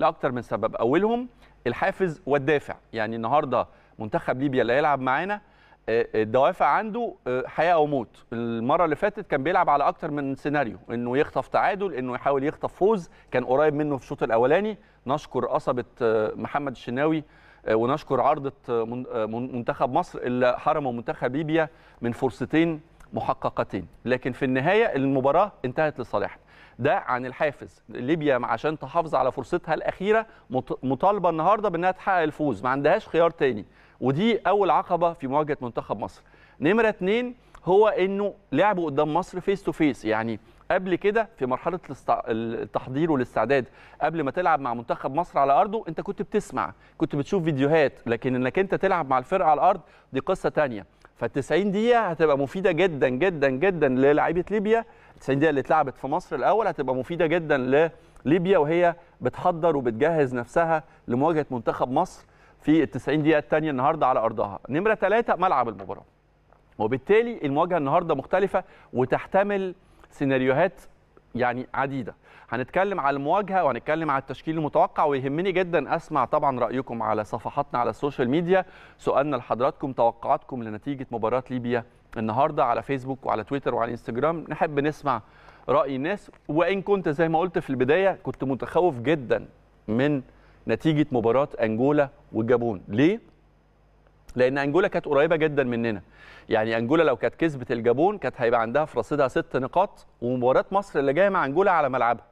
لاكثر من سبب اولهم الحافز والدافع يعني النهارده منتخب ليبيا اللي هيلعب معانا آه، آه، الدوافع عنده آه، حياه او موت المره اللي فاتت كان بيلعب على اكتر من سيناريو انه يخطف تعادل انه يحاول يخطف فوز كان قريب منه في الشوط الاولاني نشكر قصبه محمد الشناوي ونشكر عرضه منتخب مصر اللي حرموا منتخب ليبيا من فرصتين محققتين لكن في النهايه المباراه انتهت لصالحنا ده عن الحافز ليبيا عشان تحافظ على فرصتها الاخيره مطالبه النهارده بانها تحقق الفوز ما عندهاش خيار تاني ودي اول عقبه في مواجهه منتخب مصر نمره اتنين هو انه لعبوا قدام مصر فيس تو فيس يعني قبل كده في مرحله التحضير والاستعداد قبل ما تلعب مع منتخب مصر على ارضه انت كنت بتسمع كنت بتشوف فيديوهات لكن انك انت تلعب مع الفرقه على الارض دي قصه ثانيه فال90 دقيقه هتبقى مفيده جدا جدا جدا للاعيبه ليبيا 90 دقيقه اللي اتلعبت في مصر الاول هتبقى مفيده جدا لليبيا وهي بتحضر وبتجهز نفسها لمواجهه منتخب مصر في ال 90 دقيقه الثانيه النهارده على ارضها نمره ثلاثة ملعب المباراه وبالتالي المواجهه النهارده مختلفه وتحتمل سيناريوهات يعني عديده هنتكلم على المواجهه وهنتكلم على التشكيل المتوقع ويهمني جدا اسمع طبعا رايكم على صفحاتنا على السوشيال ميديا سؤالنا لحضراتكم توقعاتكم لنتيجه مباراه ليبيا النهارده على فيسبوك وعلى تويتر وعلى انستجرام نحب نسمع راي الناس وان كنت زي ما قلت في البدايه كنت متخوف جدا من نتيجه مباراه انجولا والجابون ليه لان انجولا كانت قريبه جدا مننا يعني انجولا لو كانت كسبت الجابون كانت هيبقى عندها في رصيدها ست نقاط ومباراه مصر اللي جايه مع انجولا على ملعبها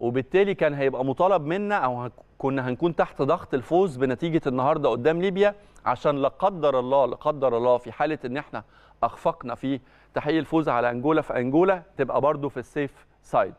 وبالتالي كان هيبقى مطالب منا او كنا هنكون تحت ضغط الفوز بنتيجه النهارده قدام ليبيا عشان لا قدر الله لا قدر الله في حاله ان احنا اخفقنا في تحقيق الفوز على انجولا في انجولا تبقى برده في السيف سايد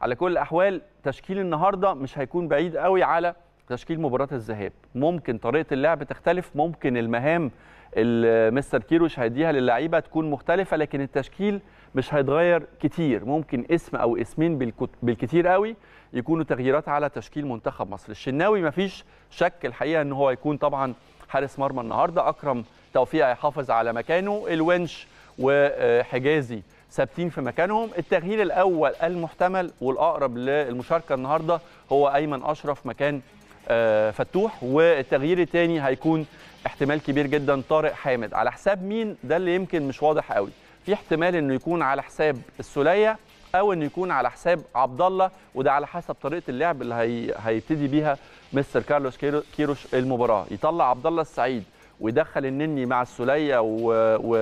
على كل الاحوال تشكيل النهارده مش هيكون بعيد قوي على تشكيل مباراه الذهاب ممكن طريقه اللعب تختلف ممكن المهام اللي مستر كيروش هيديها للعيبه تكون مختلفه لكن التشكيل مش هيتغير كتير ممكن اسم او اسمين بالكتير قوي يكونوا تغييرات على تشكيل منتخب مصر الشناوي مفيش شك الحقيقه ان هو هيكون طبعا حارس مرمى النهارده اكرم توفيق هيحافظ على مكانه الونش وحجازي ثابتين في مكانهم التغيير الاول المحتمل والاقرب للمشاركه النهارده هو ايمن اشرف مكان آه، فتوح والتغيير الثاني هيكون احتمال كبير جدا طارق حامد على حساب مين ده اللي يمكن مش واضح قوي في احتمال انه يكون على حساب السوليه او انه يكون على حساب عبد الله وده على حسب طريقه اللعب اللي هي... هيبتدي بيها مستر كارلوس كيروش المباراه يطلع عبد الله السعيد ويدخل النني مع السوليه و... و...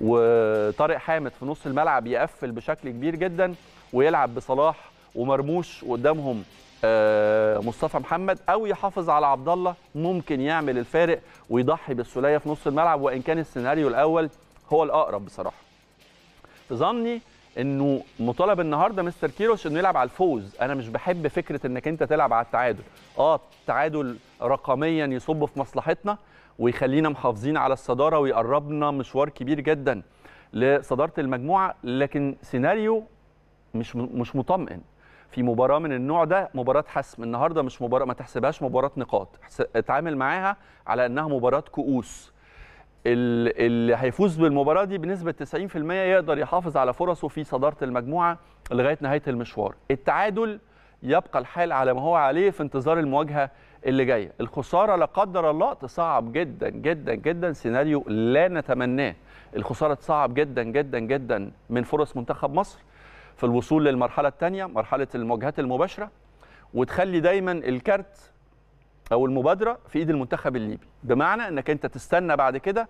وطارق حامد في نص الملعب يقفل بشكل كبير جدا ويلعب بصلاح ومرموش قدامهم آه، مصطفى محمد او يحافظ على عبد الله ممكن يعمل الفارق ويضحي بالسوليه في نص الملعب وان كان السيناريو الاول هو الاقرب بصراحه في ظني انه مطالب النهارده مستر كيروش انه يلعب على الفوز انا مش بحب فكره انك انت تلعب على التعادل اه التعادل رقميا يصب في مصلحتنا ويخلينا محافظين على الصداره ويقربنا مشوار كبير جدا لصداره المجموعه لكن سيناريو مش مش مطمئن في مباراه من النوع ده مباراه حسم النهارده مش مباراه ما تحسبهاش مباراه نقاط اتعامل معاها على انها مباراه كؤوس اللي هيفوز بالمباراه دي بنسبه 90% يقدر يحافظ على فرصه في صداره المجموعه لغايه نهايه المشوار التعادل يبقى الحال على ما هو عليه في انتظار المواجهه اللي جايه الخساره لا قدر الله تصعب جدا جدا جدا سيناريو لا نتمناه الخساره تصعب جدا جدا جدا من فرص منتخب مصر في الوصول للمرحله الثانيه مرحله المواجهات المباشره وتخلي دايما الكارت او المبادره في ايد المنتخب الليبي بمعنى انك انت تستنى بعد كده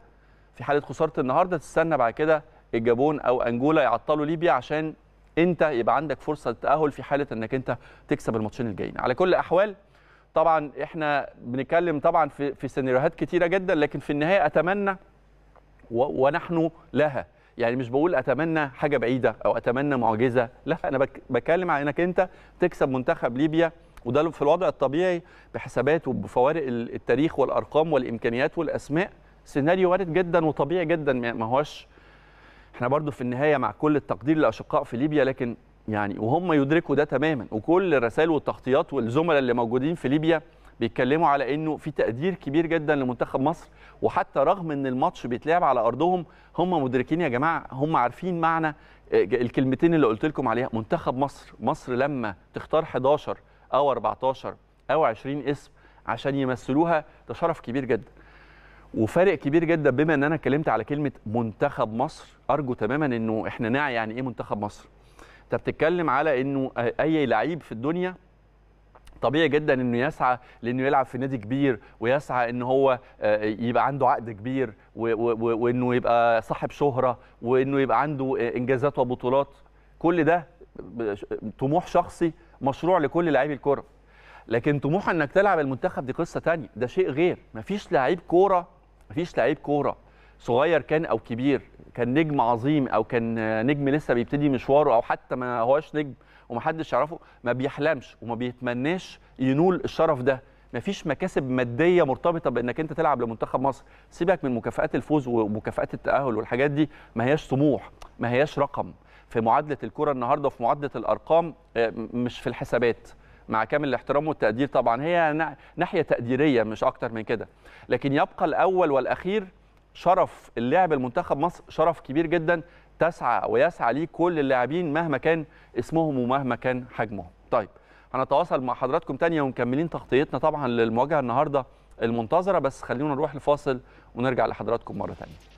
في حاله خساره النهارده تستنى بعد كده الجابون او انجولا يعطلوا ليبيا عشان انت يبقى عندك فرصه التأهل في حاله انك انت تكسب الماتشين الجايين على كل الاحوال طبعا احنا بنتكلم طبعا في في سيناريوهات كتيره جدا لكن في النهايه اتمنى ونحن لها يعني مش بقول اتمنى حاجه بعيده او اتمنى معجزه لا انا بتكلم على انك انت تكسب منتخب ليبيا وده في الوضع الطبيعي بحسابات وبفوارق التاريخ والارقام والامكانيات والاسماء سيناريو وارد جدا وطبيعي جدا ما هوش احنا برضو في النهايه مع كل التقدير للاشقاء في ليبيا لكن يعني وهم يدركوا ده تماما وكل الرسائل والتغطيات والزملاء اللي موجودين في ليبيا بيتكلموا على انه في تقدير كبير جدا لمنتخب مصر وحتى رغم ان الماتش بيتلعب على ارضهم هم مدركين يا جماعه هم عارفين معنى آه، الكلمتين اللي قلت لكم عليها منتخب مصر مصر لما تختار 11 او 14 او 20 اسم عشان يمثلوها ده شرف كبير جدا وفارق كبير جدا بما ان انا اتكلمت على كلمه منتخب مصر ارجو تماما انه احنا نعي يعني ايه منتخب مصر انت بتتكلم على انه آه، اي لعيب في الدنيا طبيعي جدا انه يسعى لانه يلعب في نادي كبير ويسعى ان هو آه، يبقى عنده عقد كبير وانه يبقى صاحب شهره وانه يبقى عنده آه، انجازات وبطولات كل ده طموح شخصي مشروع لكل لاعبي الكره لكن طموح انك تلعب المنتخب دي قصه ثانيه ده شيء غير مفيش لعيب كوره مفيش لعيب كوره صغير كان او كبير كان نجم عظيم او كان نجم لسه بيبتدي مشواره او حتى ما هواش نجم ومحدش يعرفه ما بيحلمش وما بيتمناش ينول الشرف ده مفيش مكاسب ماديه مرتبطه بانك انت تلعب لمنتخب مصر سيبك من مكافئات الفوز ومكافئات التاهل والحاجات دي ما هياش طموح ما هياش رقم في معادله الكره النهارده في معادله الارقام آه، مش في الحسابات مع كامل الاحترام والتقدير طبعا هي ناحيه تقديريه مش اكتر من كده لكن يبقى الاول والاخير شرف اللعب المنتخب مصر شرف كبير جدا تسعى ويسعى ليه كل اللاعبين مهما كان اسمهم ومهما كان حجمهم طيب هنتواصل مع حضراتكم تانية ومكملين تغطيتنا طبعا للمواجهة النهاردة المنتظرة بس خلينا نروح لفاصل ونرجع لحضراتكم مرة تانية